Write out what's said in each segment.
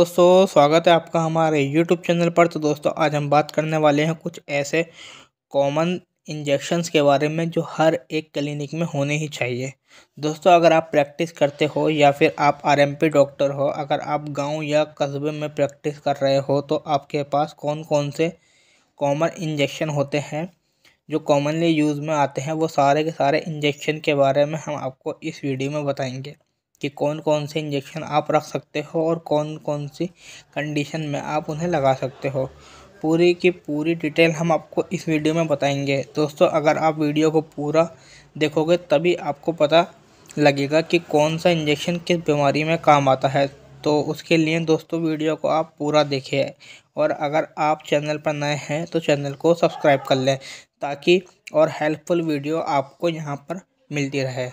दोस्तों स्वागत है आपका हमारे यूट्यूब चैनल पर तो दोस्तों आज हम बात करने वाले हैं कुछ ऐसे कॉमन इंजेक्शन्स के बारे में जो हर एक क्लिनिक में होने ही चाहिए दोस्तों अगर आप प्रैक्टिस करते हो या फिर आप आरएमपी डॉक्टर हो अगर आप गांव या कस्बे में प्रैक्टिस कर रहे हो तो आपके पास कौन कौन से कॉमन इंजेक्शन होते हैं जो कॉमनली यूज़ में आते हैं वो सारे के सारे इंजेक्शन के बारे में हम आपको इस वीडियो में बताएंगे कि कौन कौन से इंजेक्शन आप रख सकते हो और कौन कौन सी कंडीशन में आप उन्हें लगा सकते हो पूरी की पूरी डिटेल हम आपको इस वीडियो में बताएंगे दोस्तों अगर आप वीडियो को पूरा देखोगे तभी आपको पता लगेगा कि कौन सा इंजेक्शन किस बीमारी में काम आता है तो उसके लिए दोस्तों वीडियो को आप पूरा देखिए और अगर आप चैनल पर नए हैं तो चैनल को सब्सक्राइब कर लें ताकि और हेल्पफुल वीडियो आपको यहाँ पर मिलती रहे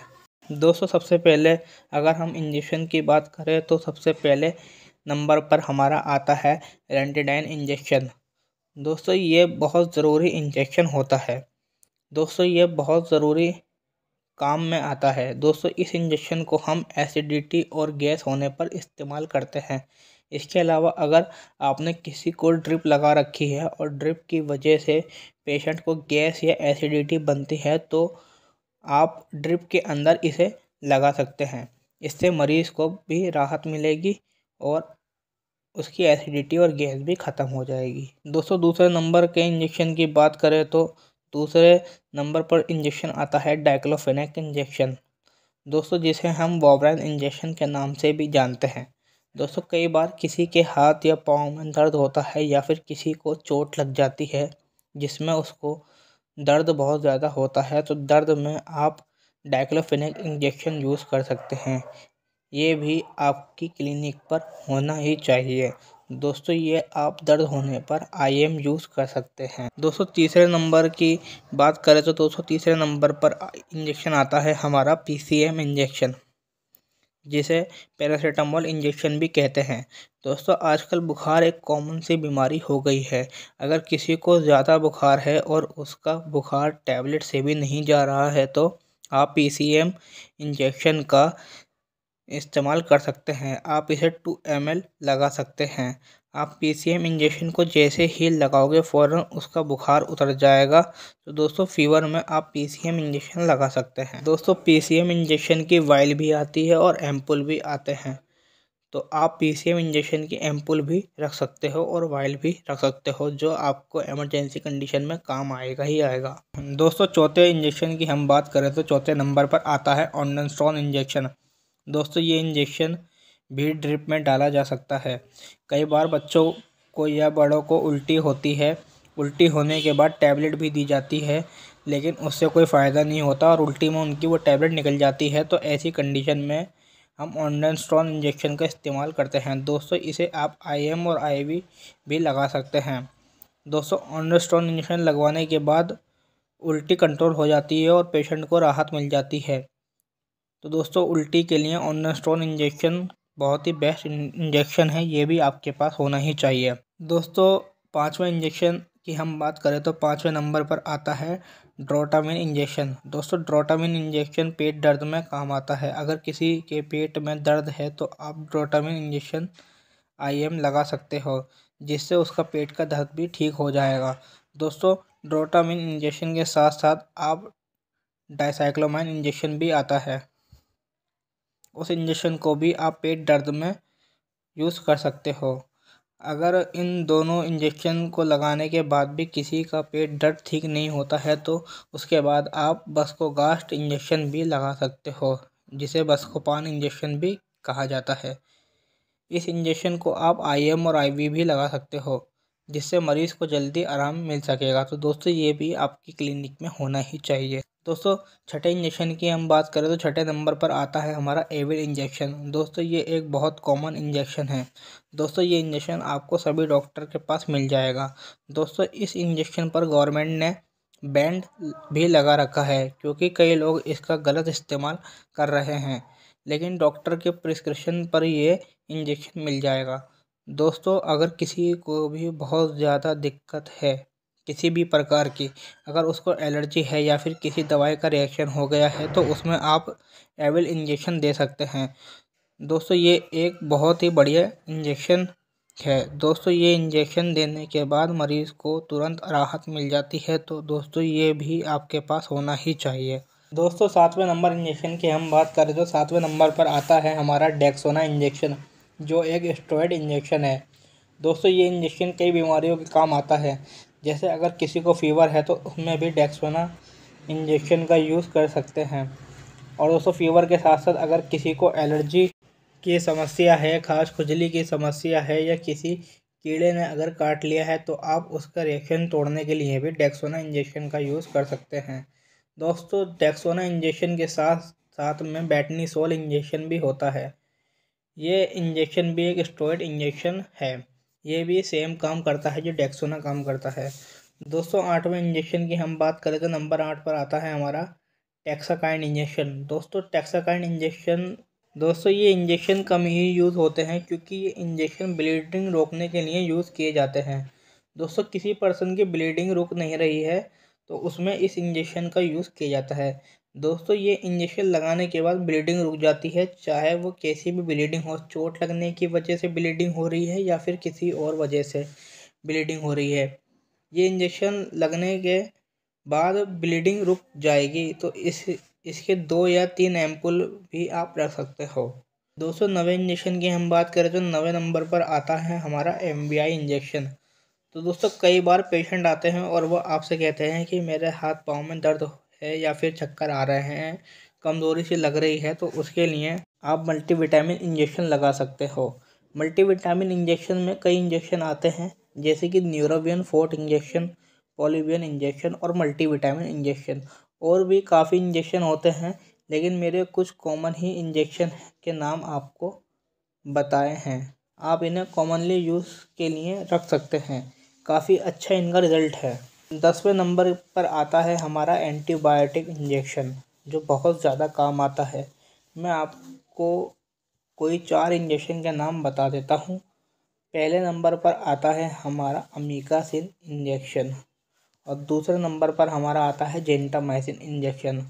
दोस्तों सबसे पहले अगर हम इंजेक्शन की बात करें तो सबसे पहले नंबर पर हमारा आता है रेंटिडाइन इंजेक्शन दोस्तों ये बहुत ज़रूरी इंजेक्शन होता है दोस्तों ये बहुत ज़रूरी काम में आता है दोस्तों इस इंजेक्शन को हम एसिडिटी और गैस होने पर इस्तेमाल करते हैं इसके अलावा अगर आपने किसी को ड्रिप लगा रखी है और ड्रिप की वजह से पेशेंट को गैस या एसिडिटी बनती है तो आप ड्रिप के अंदर इसे लगा सकते हैं इससे मरीज़ को भी राहत मिलेगी और उसकी एसिडिटी और गैस भी ख़त्म हो जाएगी दोस्तों दूसरे नंबर के इंजेक्शन की बात करें तो दूसरे नंबर पर इंजेक्शन आता है डाइक्लोफेनेक इंजेक्शन दोस्तों जिसे हम वॉबराइन इंजेक्शन के नाम से भी जानते हैं दोस्तों कई बार किसी के हाथ या पाँव में दर्द होता है या फिर किसी को चोट लग जाती है जिसमें उसको दर्द बहुत ज़्यादा होता है तो दर्द में आप डाइक्लोफिनेक इंजेक्शन यूज़ कर सकते हैं ये भी आपकी क्लिनिक पर होना ही चाहिए दोस्तों ये आप दर्द होने पर आई एम यूज़ कर सकते हैं दोस्तों तीसरे नंबर की बात करें तो दोस्तों तीसरे नंबर पर इंजेक्शन आता है हमारा पी सी एम इंजेक्शन जिसे पैरासीटामोल इंजेक्शन भी कहते हैं दोस्तों आजकल बुखार एक कॉमन सी बीमारी हो गई है अगर किसी को ज़्यादा बुखार है और उसका बुखार टैबलेट से भी नहीं जा रहा है तो आप पी सी एम इंजेक्शन का इस्तेमाल कर सकते हैं आप इसे टू एम एल लगा सकते हैं आप पीसीएम इंजेक्शन को जैसे ही लगाओगे फ़ौर उसका बुखार उतर जाएगा तो दोस्तों फीवर में आप पीसीएम इंजेक्शन लगा सकते हैं दोस्तों पीसीएम इंजेक्शन की वाइल भी आती है और एम्पुल भी आते हैं तो आप पीसीएम इंजेक्शन की एम्पुल भी रख सकते हो और वाइल भी रख सकते हो जो आपको एमरजेंसी कंडीशन में काम आएगा ही आएगा दोस्तों चौथे इंजेक्शन की हम बात करें तो चौथे नंबर पर आता है ऑनडनस्ट्रॉन इंजेक्शन दोस्तों ये इंजेक्शन भी ड्रिप में डाला जा सकता है कई बार बच्चों को या बड़ों को उल्टी होती है उल्टी होने के बाद टैबलेट भी दी जाती है लेकिन उससे कोई फ़ायदा नहीं होता और उल्टी में उनकी वो टैबलेट निकल जाती है तो ऐसी कंडीशन में हम स्ट्रॉन इंजेक्शन का इस्तेमाल करते हैं दोस्तों इसे आप आईएम और आईवी भी लगा सकते हैं दोस्तों स्ट्रॉन इंजेक्शन लगवाने के बाद उल्टी कंट्रोल हो जाती है और पेशेंट को राहत मिल जाती है तो दोस्तों उल्टी के लिए स्ट्रॉन इंजेक्शन बहुत ही बेस्ट इंजेक्शन है ये भी आपके पास होना ही चाहिए दोस्तों पाँचवा इंजेक्शन की हम बात करें तो पाँचवें नंबर पर आता है ड्रोटामिन इंजेक्शन दोस्तों ड्रोटामिन इंजेक्शन पेट दर्द में काम आता है अगर किसी के पेट में दर्द है तो आप ड्रोटामिन इंजेक्शन आईएम लगा सकते हो जिससे उसका पेट का दर्द भी ठीक हो जाएगा दोस्तों ड्रोटामिन इंजेक्शन के साथ साथ आप डाइसाइक्लोमाइन इंजेक्शन भी आता है उस इंजेक्शन को भी आप पेट दर्द में यूज़ कर सकते हो अगर इन दोनों इंजेक्शन को लगाने के बाद भी किसी का पेट दर्द ठीक नहीं होता है तो उसके बाद आप बस्कोगास्ट इंजेक्शन भी लगा सकते हो जिसे बस्कोपान इंजेक्शन भी कहा जाता है इस इंजेक्शन को आप आईएम और आईवी भी लगा सकते हो जिससे मरीज़ को जल्दी आराम मिल सकेगा तो दोस्तों ये भी आपकी क्लिनिक में होना ही चाहिए दोस्तों छठे इंजेक्शन की हम बात करें तो छठे नंबर पर आता है हमारा एविड इंजेक्शन दोस्तों ये एक बहुत कॉमन इंजेक्शन है दोस्तों ये इंजेक्शन आपको सभी डॉक्टर के पास मिल जाएगा दोस्तों इस इंजेक्शन पर गवर्नमेंट ने बैंड भी लगा रखा है क्योंकि कई लोग इसका गलत इस्तेमाल कर रहे हैं लेकिन डॉक्टर के प्रिस्क्रिप्शन पर ये इंजेक्शन मिल जाएगा दोस्तों अगर किसी को भी बहुत ज़्यादा दिक्कत है किसी भी प्रकार की अगर उसको एलर्जी है या फिर किसी दवाई का रिएक्शन हो गया है तो उसमें आप एविल इंजेक्शन दे सकते हैं दोस्तों ये एक बहुत ही बढ़िया इंजेक्शन है दोस्तों ये इंजेक्शन देने के बाद मरीज़ को तुरंत राहत मिल जाती है तो दोस्तों ये भी आपके पास होना ही चाहिए दोस्तों सातवें नंबर इंजेक्शन की हम बात करें तो सातवें नंबर पर आता है हमारा डेक्सोना इंजेक्शन जो एक स्टोइड इंजेक्शन है दोस्तों ये इंजेक्शन कई बीमारियों के काम आता है जैसे अगर किसी को फ़ीवर है तो उसमें भी डेक्सोना इंजेक्शन का यूज़ कर सकते हैं और दोस्तों फ़ीवर के साथ साथ अगर किसी को एलर्जी की समस्या है खास खुजली की समस्या है या किसी कीड़े ने अगर काट लिया है तो आप उसका रिएक्शन तोड़ने के लिए भी डेक्सोना इंजेक्शन का यूज़ कर सकते हैं दोस्तों डेक्सोना इंजेक्शन के साथ साथ में बैटनी सोल इंजेक्शन भी होता है ये इंजेक्शन भी एक स्टोइड इंजेक्शन है ये भी सेम काम करता है जो डेक्सोना काम करता है दोस्तों आठवें इंजेक्शन की हम बात करें तो नंबर आठ पर आता है हमारा टैक्साकाइन इंजेक्शन दोस्तों टैक्साकाइन इंजेक्शन दोस्तों ये इंजेक्शन कम ही यूज़ होते हैं क्योंकि ये इंजेक्शन ब्लीडिंग रोकने के लिए यूज़ किए जाते हैं दोस्तों किसी पर्सन की ब्लीडिंग रुक नहीं रही है तो उसमें इस इंजेक्शन का यूज़ किया जाता है दोस्तों ये इंजेक्शन लगाने के बाद ब्लीडिंग रुक जाती है चाहे वो कैसी भी ब्लीडिंग हो चोट लगने की वजह से ब्लीडिंग हो रही है या फिर किसी और वजह से ब्लीडिंग हो रही है ये इंजेक्शन लगने के बाद ब्लीडिंग रुक जाएगी तो इस इसके दो या तीन एम्पुल भी आप रख सकते हो दोस्तों नवे इंजेक्शन की हम बात करें तो नवे नंबर पर आता है हमारा एम इंजेक्शन तो दोस्तों कई बार पेशेंट आते हैं और वो आपसे कहते हैं कि मेरे हाथ पाँव में दर्द है या फिर चक्कर आ रहे हैं कमज़ोरी सी लग रही है तो उसके लिए आप मल्टीविटामिन इंजेक्शन लगा सकते हो मल्टीविटामिन इंजेक्शन में कई इंजेक्शन आते हैं जैसे कि Neurobion forte injection Polybion injection और मल्टीविटामिन इंजेक्शन और भी काफ़ी इंजेक्शन होते हैं लेकिन मेरे कुछ कॉमन ही इंजेक्शन के नाम आपको बताए हैं आप इन्हें कॉमनली यूज़ के लिए रख सकते हैं काफ़ी अच्छा इनका रिज़ल्ट है दसवें नंबर पर आता है हमारा एंटीबायोटिक इंजेक्शन जो बहुत ज़्यादा काम आता है मैं आपको कोई चार इंजेक्शन के नाम बता देता हूँ पहले नंबर पर आता है हमारा अमीकासिन इंजेक्शन और दूसरे नंबर पर हमारा आता है जेंटामाइसिन इंजेक्शन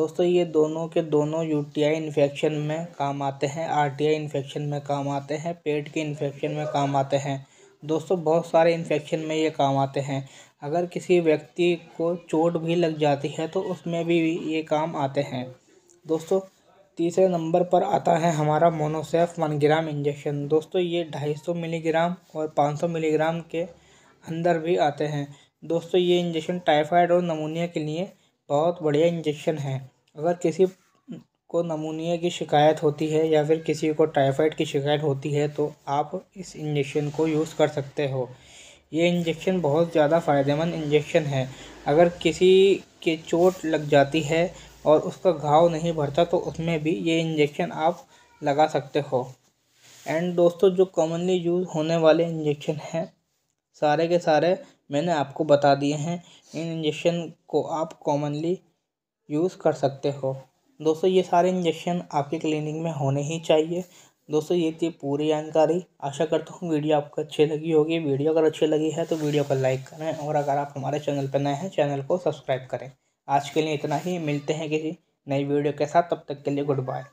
दोस्तों ये दोनों के दोनों यूटीआई इन्फेक्शन में काम आते हैं आरटीआई इन्फेक्शन में काम आते हैं पेट के इन्फेक्शन में काम आते हैं दोस्तों बहुत सारे इन्फेक्शन में ये काम आते हैं अगर किसी व्यक्ति को चोट भी लग जाती है तो उसमें भी ये काम आते हैं दोस्तों तीसरे नंबर पर आता है हमारा मोनोसेफ वन ग्राम इंजेक्शन दोस्तों ये ढाई सौ मिलीग्राम और पाँच सौ मिलीग्राम के अंदर भी आते हैं दोस्तों ये इंजेक्शन टाइफाइड और नमूनिया के लिए बहुत बढ़िया इंजेक्शन है अगर किसी को नमूनिया की शिकायत होती है या फिर किसी को टाइफाइड की शिकायत होती है तो आप इस इंजेक्शन को यूज़ कर सकते हो ये इंजेक्शन बहुत ज़्यादा फ़ायदेमंद इंजेक्शन है अगर किसी के चोट लग जाती है और उसका घाव नहीं भरता तो उसमें भी ये इंजेक्शन आप लगा सकते हो एंड दोस्तों जो कॉमनली यूज़ होने वाले इंजेक्शन हैं सारे के सारे मैंने आपको बता दिए हैं इन इंजेक्शन को आप कॉमनली यूज़ कर सकते हो दोस्तों ये सारे इंजेक्शन आपके क्लिनिक में होने ही चाहिए दोस्तों ये थी पूरी जानकारी आशा करता हूँ वीडियो आपको अच्छी लगी होगी वीडियो अगर अच्छी लगी है तो वीडियो को लाइक करें और अगर आप हमारे चैनल पर नए हैं चैनल को सब्सक्राइब करें आज के लिए इतना ही मिलते हैं किसी नई वीडियो के साथ तब तक के लिए गुड बाय